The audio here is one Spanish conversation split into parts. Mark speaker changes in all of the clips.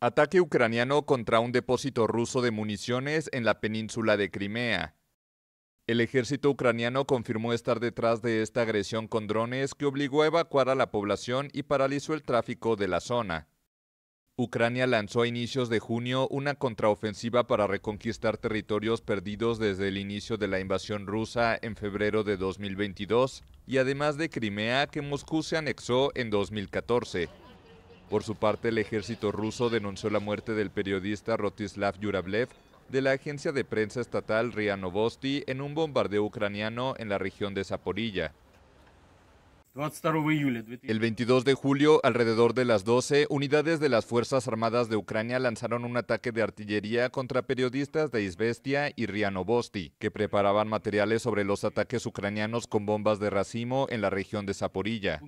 Speaker 1: Ataque ucraniano contra un depósito ruso de municiones en la península de Crimea. El ejército ucraniano confirmó estar detrás de esta agresión con drones que obligó a evacuar a la población y paralizó el tráfico de la zona. Ucrania lanzó a inicios de junio una contraofensiva para reconquistar territorios perdidos desde el inicio de la invasión rusa en febrero de 2022 y además de Crimea que Moscú se anexó en 2014. Por su parte, el ejército ruso denunció la muerte del periodista Rotislav Yurablev de la agencia de prensa estatal RIA Novosti en un bombardeo ucraniano en la región de Zaporilla. El 22 de julio, alrededor de las 12, unidades de las Fuerzas Armadas de Ucrania lanzaron un ataque de artillería contra periodistas de Izvestia y Rianovosti, que preparaban materiales sobre los ataques ucranianos con bombas de racimo en la región de Zaporilla.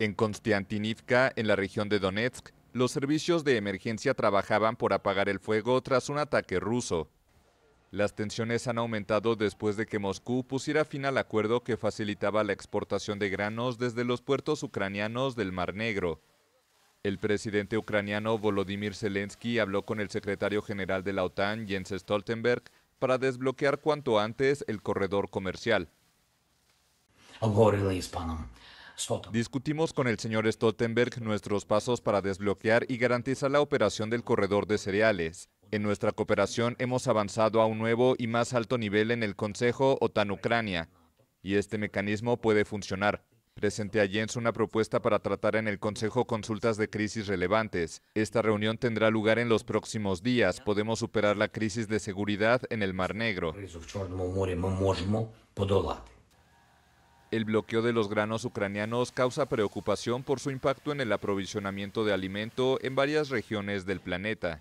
Speaker 1: En Konstantinivka, en la región de Donetsk, los servicios de emergencia trabajaban por apagar el fuego tras un ataque ruso. Las tensiones han aumentado después de que Moscú pusiera fin al acuerdo que facilitaba la exportación de granos desde los puertos ucranianos del Mar Negro. El presidente ucraniano Volodymyr Zelensky habló con el secretario general de la OTAN, Jens Stoltenberg, para desbloquear cuanto antes el corredor comercial. Discutimos con el señor Stoltenberg nuestros pasos para desbloquear y garantizar la operación del corredor de cereales. En nuestra cooperación hemos avanzado a un nuevo y más alto nivel en el Consejo OTAN-Ucrania, y este mecanismo puede funcionar. Presenté a Jens una propuesta para tratar en el Consejo consultas de crisis relevantes. Esta reunión tendrá lugar en los próximos días. Podemos superar la crisis de seguridad en el Mar Negro. El bloqueo de los granos ucranianos causa preocupación por su impacto en el aprovisionamiento de alimento en varias regiones del planeta.